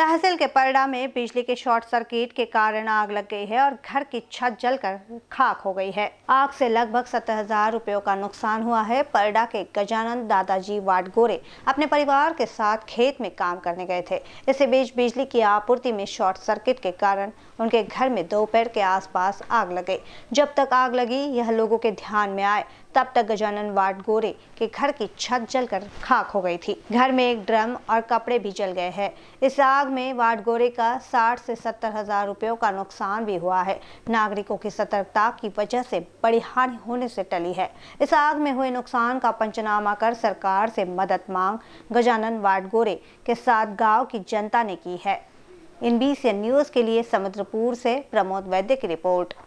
तहसील के परडा में बिजली के शॉर्ट सर्किट के कारण आग लग गई है और घर की छत जलकर खाक हो गई है आग से लगभग सत्तर हजार रुपयों का नुकसान हुआ है परडा के गजानंद दादाजी वाट गोरे अपने परिवार के साथ खेत में काम करने गए थे इसी बीच बिजली की आपूर्ति में शॉर्ट सर्किट के कारण उनके घर में दोपहर के आसपास आग लग गई जब तक आग लगी यह लोगों के ध्यान में आए तब तक गजानन वाट गोरे के घर की छत जलकर खाक हो गई थी घर में एक ड्रम और कपड़े भी जल गए हैं इस आग में वाडगोरे का 60 से सत्तर हजार रुपयों का नुकसान भी हुआ है नागरिकों की सतर्कता की वजह से बड़ी हानि होने से टली है इस आग में हुए नुकसान का पंचनामा कर सरकार से मदद मांग गजानन वाडगोरे के साथ गांव की जनता ने की है इन बी न्यूज के लिए समुद्रपुर से प्रमोद वैद्य की रिपोर्ट